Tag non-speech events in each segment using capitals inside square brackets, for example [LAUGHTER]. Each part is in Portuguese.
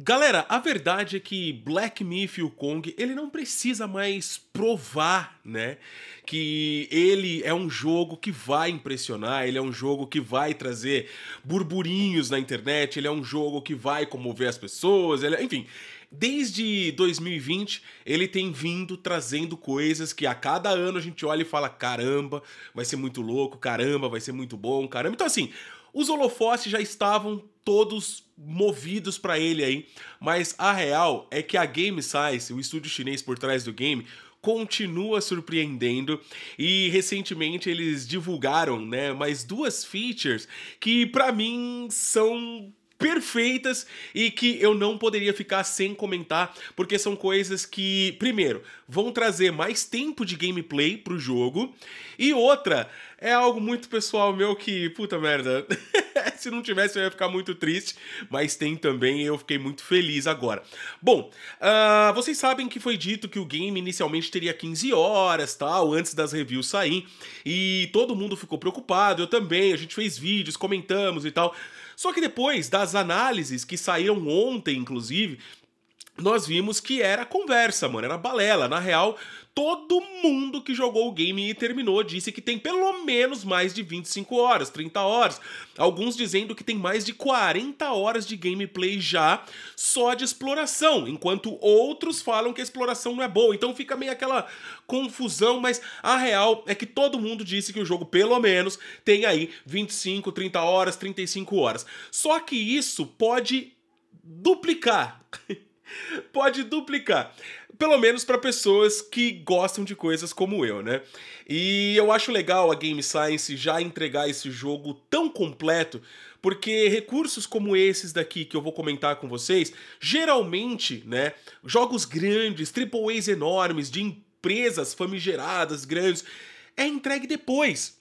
Galera, a verdade é que Black Myth e o Kong, ele não precisa mais provar, né, que ele é um jogo que vai impressionar, ele é um jogo que vai trazer burburinhos na internet, ele é um jogo que vai comover as pessoas, ele, é, enfim, Desde 2020, ele tem vindo trazendo coisas que a cada ano a gente olha e fala: caramba, vai ser muito louco, caramba, vai ser muito bom, caramba. Então, assim, os holofotes já estavam todos movidos para ele aí, mas a real é que a Game Size, o estúdio chinês por trás do game, continua surpreendendo e recentemente eles divulgaram, né, mais duas features que para mim são perfeitas e que eu não poderia ficar sem comentar, porque são coisas que, primeiro, vão trazer mais tempo de gameplay pro jogo, e outra, é algo muito pessoal meu que, puta merda, [LAUGHS] se não tivesse eu ia ficar muito triste, mas tem também e eu fiquei muito feliz agora. Bom, uh, vocês sabem que foi dito que o game inicialmente teria 15 horas, tal, antes das reviews sair, e todo mundo ficou preocupado, eu também, a gente fez vídeos, comentamos e tal. Só que depois das análises que saíram ontem, inclusive, nós vimos que era conversa, mano, era balela. Na real, todo mundo que jogou o game e terminou disse que tem pelo menos mais de 25 horas, 30 horas. Alguns dizendo que tem mais de 40 horas de gameplay já só de exploração, enquanto outros falam que a exploração não é boa. Então fica meio aquela confusão, mas a real é que todo mundo disse que o jogo pelo menos tem aí 25, 30 horas, 35 horas. Só que isso pode duplicar. [LAUGHS] [LAUGHS] pode duplicar. Pelo menos para pessoas que gostam de coisas como eu, né? E eu acho legal a Game Science já entregar esse jogo tão completo, porque recursos como esses daqui que eu vou comentar com vocês, geralmente, né, jogos grandes, triple A's enormes de empresas famigeradas grandes, é entregue depois.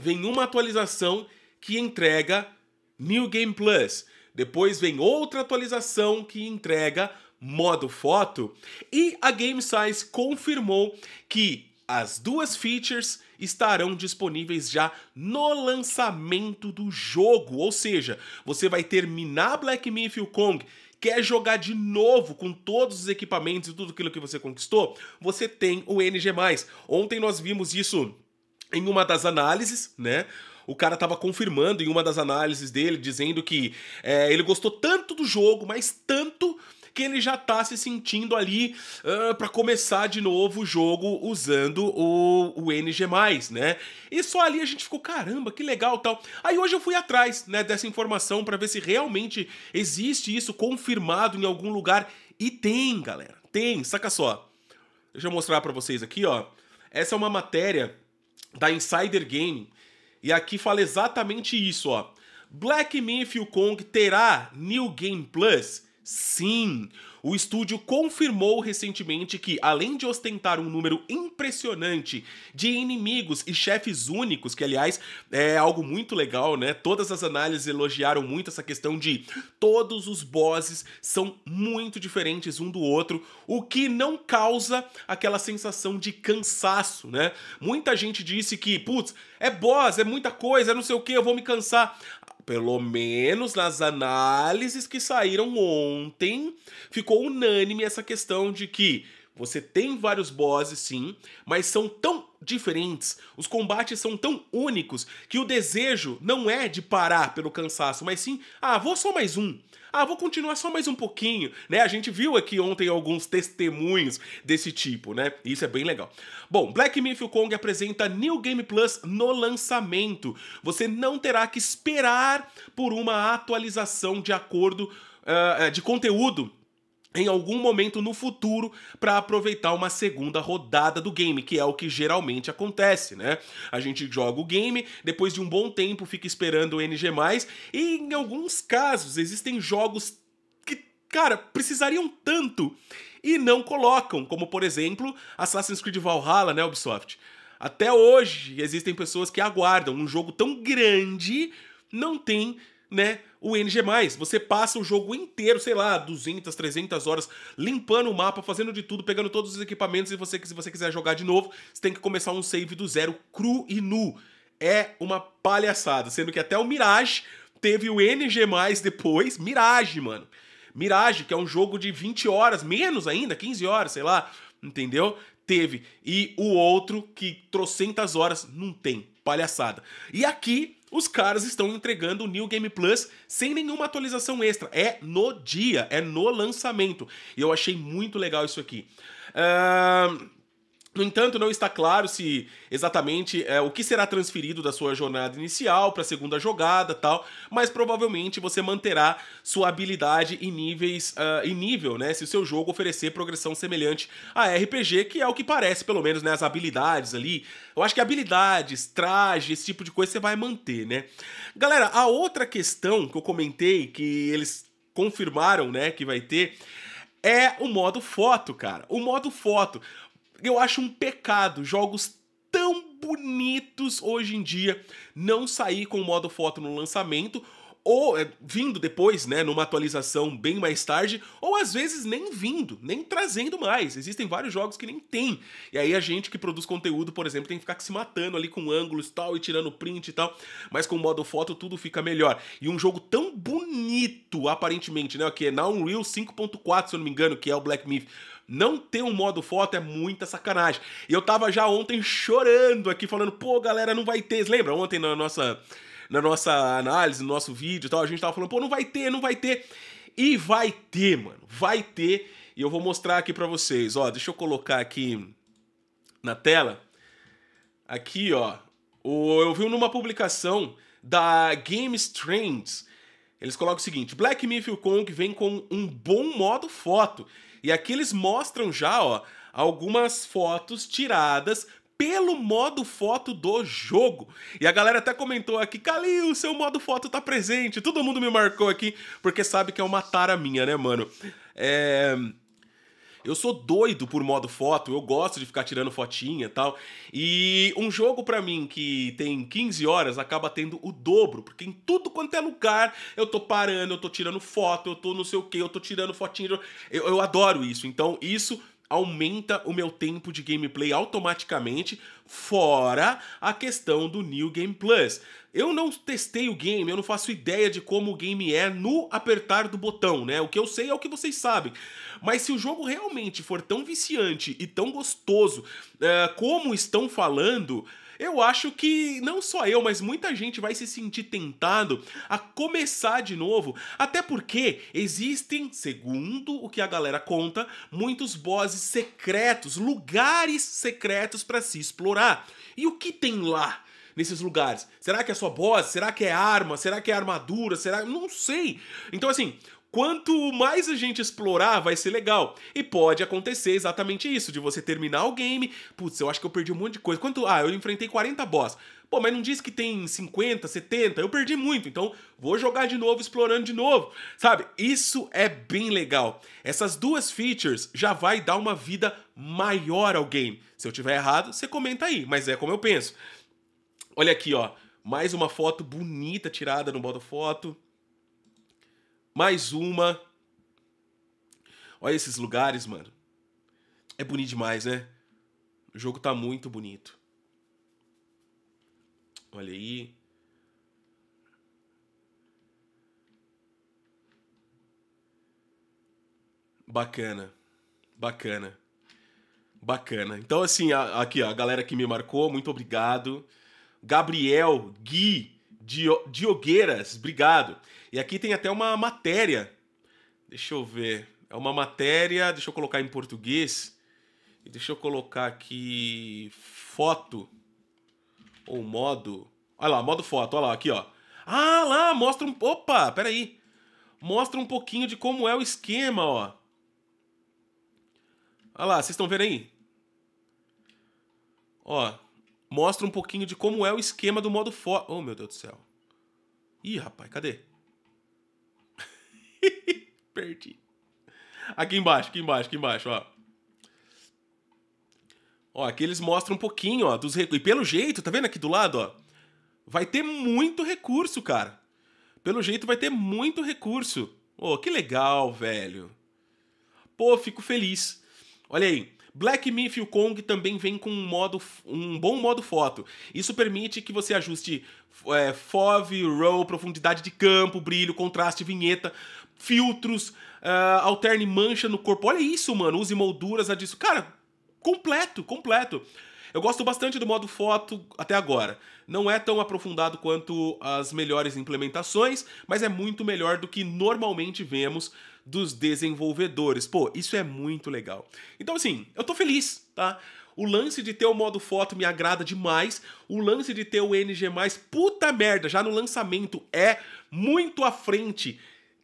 Vem uma atualização que entrega New Game Plus. Depois vem outra atualização que entrega modo foto e a Game Size confirmou que as duas features estarão disponíveis já no lançamento do jogo, ou seja, você vai terminar Black Myth Kong quer jogar de novo com todos os equipamentos e tudo aquilo que você conquistou, você tem o NG+. Ontem nós vimos isso em uma das análises, né? o cara tava confirmando em uma das análises dele, dizendo que é, ele gostou tanto do jogo, mas tanto que ele já tá se sentindo ali uh, para começar de novo o jogo usando o, o NG+, né? E só ali a gente ficou, caramba, que legal tal. Aí hoje eu fui atrás, né, dessa informação para ver se realmente existe isso confirmado em algum lugar. E tem, galera, tem, saca só. Deixa eu mostrar para vocês aqui, ó. Essa é uma matéria da Insider Game e aqui fala exatamente isso, ó. Black Myth Kong terá New Game Plus? Sim, o estúdio confirmou recentemente que, além de ostentar um número impressionante de inimigos e chefes únicos, que aliás é algo muito legal, né? Todas as análises elogiaram muito essa questão de todos os bosses são muito diferentes um do outro, o que não causa aquela sensação de cansaço, né? Muita gente disse que, putz, é boss, é muita coisa, é não sei o que, eu vou me cansar pelo menos nas análises que saíram ontem, ficou unânime essa questão de que você tem vários bosses, sim, mas são tão diferentes, os combates são tão únicos que o desejo não é de parar pelo cansaço, mas sim, ah, vou só mais um. Ah, vou continuar só mais um pouquinho, né? A gente viu aqui ontem alguns testemunhos desse tipo, né? Isso é bem legal. Bom, Black Myth Kong apresenta New Game Plus no lançamento. Você não terá que esperar por uma atualização de acordo Uh, de conteúdo em algum momento no futuro para aproveitar uma segunda rodada do game, que é o que geralmente acontece, né? A gente joga o game, depois de um bom tempo fica esperando o NG+, e em alguns casos existem jogos que, cara, precisariam tanto e não colocam, como por exemplo, Assassin's Creed Valhalla, né, Ubisoft? Até hoje existem pessoas que aguardam um jogo tão grande não tem né, o NG+. Você passa o jogo inteiro, sei lá, 200, 300 horas limpando o mapa, fazendo de tudo, pegando todos os equipamentos e você, se você quiser jogar de novo, você tem que começar um save do zero, cru e nu. É uma palhaçada, sendo que até o Mirage teve o NG+, depois, Mirage, mano. Mirage, que é um jogo de 20 horas, menos ainda, 15 horas, sei lá, entendeu? Teve. E o outro, que trocentas horas, não tem palhaçada. E aqui os caras estão entregando o New Game Plus sem nenhuma atualização extra. É no dia, é no lançamento. E eu achei muito legal isso aqui. Ahn. Uh... No entanto, não está claro se exatamente é, o que será transferido da sua jornada inicial para a segunda jogada tal, mas provavelmente você manterá sua habilidade em níveis uh, ah, em nível, né? Se o seu jogo oferecer progressão semelhante a RPG, que é o que parece, pelo menos, né? As habilidades ali. Eu acho que habilidades, traje, esse tipo de coisa você vai manter, né? Galera, a outra questão que eu comentei, que eles confirmaram, né, que vai ter, é o modo foto, cara. O modo foto eu acho um pecado jogos tão bonitos hoje em dia não sair com o modo foto no lançamento ou é, vindo depois, né, numa atualização bem mais tarde, ou às vezes nem vindo, nem trazendo mais. Existem vários jogos que nem tem. E aí a gente que produz conteúdo, por exemplo, tem que ficar se matando ali com ângulos tal e tirando print e tal, mas com o modo foto tudo fica melhor. E um jogo tão bonito, aparentemente, né, que é na Unreal 5.4, se eu não me engano, que é o Black Myth não ter um modo foto é muita sacanagem. E eu tava já ontem chorando aqui, falando, pô, galera, não vai ter. Lembra ontem na nossa, na nossa análise, no nosso vídeo e tal, a gente tava falando, pô, não vai ter, não vai ter. E vai ter, mano. Vai ter. E eu vou mostrar aqui para vocês, ó. Deixa eu colocar aqui na tela. Aqui, ó. O, eu vi numa publicação da Game Trends. Eles colocam o seguinte: Black Myth Kong vem com um bom modo foto e aqui eles mostram já, ó, algumas fotos tiradas pelo modo foto do jogo. E a galera até comentou aqui, Calil, seu modo foto tá presente. Todo mundo me marcou aqui, porque sabe que é uma tara minha, né, mano? É... Eu sou doido por modo foto, eu gosto de ficar tirando fotinha e tal. E um jogo para mim que tem 15 horas acaba tendo o dobro, porque em tudo quanto é lugar eu tô parando, eu tô tirando foto, eu tô não sei o que, eu tô tirando fotinha. Eu, eu adoro isso. Então, isso aumenta o meu tempo de gameplay automaticamente, fora a questão do New Game Plus. Eu não testei o game, eu não faço ideia de como o game é no apertar do botão, né? O que eu sei é o que vocês sabem. Mas se o jogo realmente for tão viciante e tão gostoso uh, como estão falando eu acho que não só eu, mas muita gente vai se sentir tentado a começar de novo, até porque existem, segundo o que a galera conta, muitos bosses secretos, lugares secretos para se explorar. E o que tem lá? nesses lugares? Será que é só boss? Será que é arma? Será que é armadura? Será. Não sei. Então, assim, quanto mais a gente explorar, vai ser legal. E pode acontecer exatamente isso, de você terminar o game, putz, eu acho que eu perdi um monte de coisa. Quanto, ah, eu enfrentei 40 boss. Pô, mas não diz que tem 50, 70? Eu perdi muito, então vou jogar de novo, explorando de novo. Sabe? Isso é bem legal. Essas duas features já vai dar uma vida maior ao game. Se eu tiver errado, você comenta aí, mas é como eu penso. Olha aqui, ó. Mais uma foto bonita tirada no modo foto. Mais uma. Olha esses lugares, mano. É bonito demais, né? O jogo tá muito bonito. Olha aí. Bacana. Bacana. Bacana. Então, assim, aqui, ó, a galera que me marcou, muito obrigado. Gabriel, Gui, Diogueiras, obrigado. E aqui tem até uma matéria. Deixa eu ver. É uma matéria, deixa eu colocar em português. E deixa eu colocar aqui foto ou modo. Olha lá, modo foto, olha lá, aqui, ó. Ah, lá, mostra um. Opa, peraí. Mostra um pouquinho de como é o esquema, ó. Olha lá, vocês estão vendo aí? Ó, mostra um pouquinho de como é o esquema do modo for... Oh, meu Deus do céu. Ih, rapaz, cadê? [LAUGHS] Perdi. Aqui embaixo, aqui embaixo, aqui embaixo, ó. Ó, aqui eles mostram um pouquinho, ó, dos recursos. E pelo jeito, tá vendo aqui do lado, ó? Vai ter muito recurso, cara. Pelo jeito vai ter muito recurso. Ô, oh, que legal, velho. Pô, fico feliz. Olha aí, Black Myth Kong também vem com um, modo, um bom modo foto. Isso permite que você ajuste é, FOV, RAW, profundidade de campo, brilho, contraste, vinheta, filtros, uh, alterne mancha no corpo. Olha isso, mano. Use molduras, disso. Cara, completo, completo. Eu gosto bastante do modo foto até agora. Não é tão aprofundado quanto as melhores implementações, mas é muito melhor do que normalmente vemos dos desenvolvedores. Pô, isso é muito legal. Então, assim, eu tô feliz, tá? O lance de ter o modo foto me agrada demais. O lance de ter o NG, puta merda, já no lançamento é muito à frente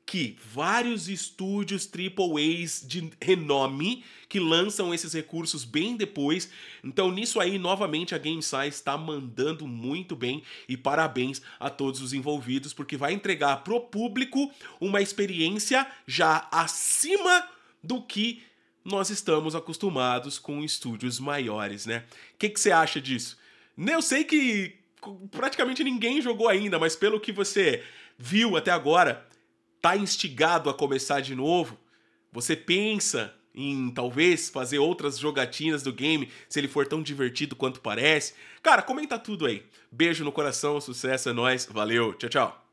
que vários estúdios AAAs de renome que lançam esses recursos bem depois. Então, nisso aí, novamente, a GameSci está mandando muito bem e parabéns a todos os envolvidos, porque vai entregar pro público uma experiência já acima do que nós estamos acostumados com estúdios maiores, né? O que, que você acha disso? Né, eu sei que praticamente ninguém jogou ainda, mas pelo que você viu até agora, está instigado a começar de novo, você pensa em talvez fazer outras jogatinas do game, se ele for tão divertido quanto parece. Cara, comenta tudo aí. Beijo no coração, sucesso é nós, valeu, tchau, tchau.